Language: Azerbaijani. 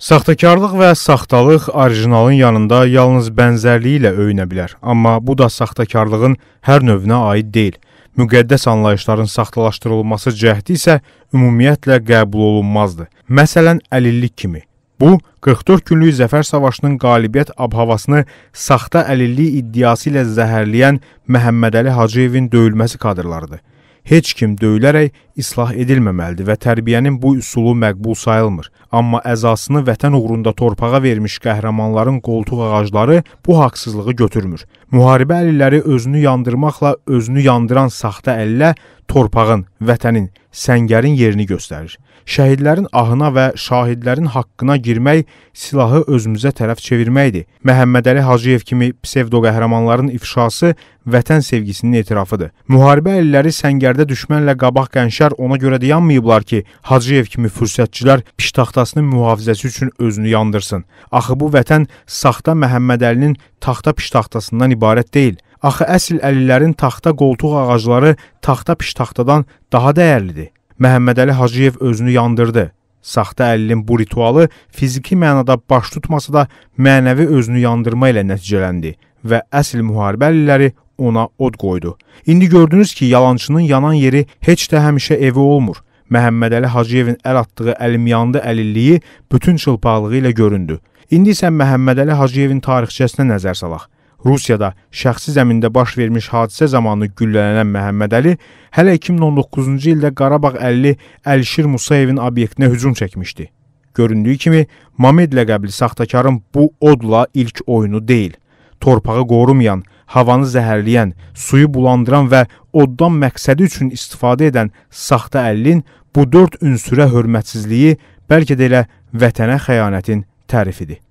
Saxtakarlıq və saxtalıq orijinalın yanında yalnız bənzərliyi ilə öyünə bilər, amma bu da saxtakarlığın hər növünə aid deyil. Müqəddəs anlayışların saxtalaşdırılması cəhdi isə ümumiyyətlə qəbul olunmazdı. Məsələn, əlillik kimi. Bu 44 günlük zəfər savaşının qalibiyyət abhavasını saxta əlillik iddiası ilə zəhərləyən Məhəmmədəli Hacıyevin döyülməsi kadrlarıdır. Heç kim döyülərək islah edilməməlidir və tərbiyənin bu üsulu məqbul sayılmır. Amma əzasını vətən uğrunda torpağa vermiş qəhrəmanların qoltuq ağacları bu haqsızlığı götürmür. Müharibə əlilləri özünü yandırmaqla özünü yandıran saxta əllə torpağın, vətənin, səngərin yerini göstərir. Şəhidlərin ahına və şahidlərin haqqına girmək silahı özümüzə tərəf çevirməkdir. Məhəmməd Əli Hacıyev kimi psevdo qəhrəmanların ifşası vətən sevgisinin etirafıdır. Müharibə əlilləri səngərdə düşmənlə qabaq qənşər Ermənilər ona görə də yanmayıblar ki, Hacıyev kimi fürsətçilər piştaxtasının mühafizəsi üçün özünü yandırsın. Axı bu vətən saxta Məhəmməd Əlinin taxta piştaxtasından ibarət deyil. Axı əsl əlilərin taxta qoltuq ağacları taxta piştaxtadan daha dəyərlidir. Məhəmməd Əli Hacıyev özünü yandırdı. Saxta əlilin bu ritualı fiziki mənada baş tutmasa da, mənəvi özünü yandırma ilə nəticələndi və əsl müharibə əlilləri ona od qoydu. İndi gördünüz ki, yalançının yanan yeri heç də həmişə evi olmur. Məhəmmədəli Hacıyevin əl atdığı əlimyandı əlilliyi bütün çılpaqlığı ilə göründü. İndi isə Məhəmmədəli Hacıyevin tarixçəsinə nəzər salaq. Rusiyada şəxsi zəmində baş vermiş hadisə zamanı güllələnən Məhəmmədəli hələ 2019-cu ildə Qarabağ 50 Əlişir Musayevin obyektinə hücum çəkmişdi. Göründüyü kimi Mamed ləqəbli saxtakarın bu odla ilk oyunu deyil. Torpağı qorumayan, havanı zəhərləyən, suyu bulandıran və oddan məqsədi üçün istifadə edən saxta əllin bu dörd ünsürə hörmətsizliyi bəlkə də elə vətənə xəyanətin tərifidir.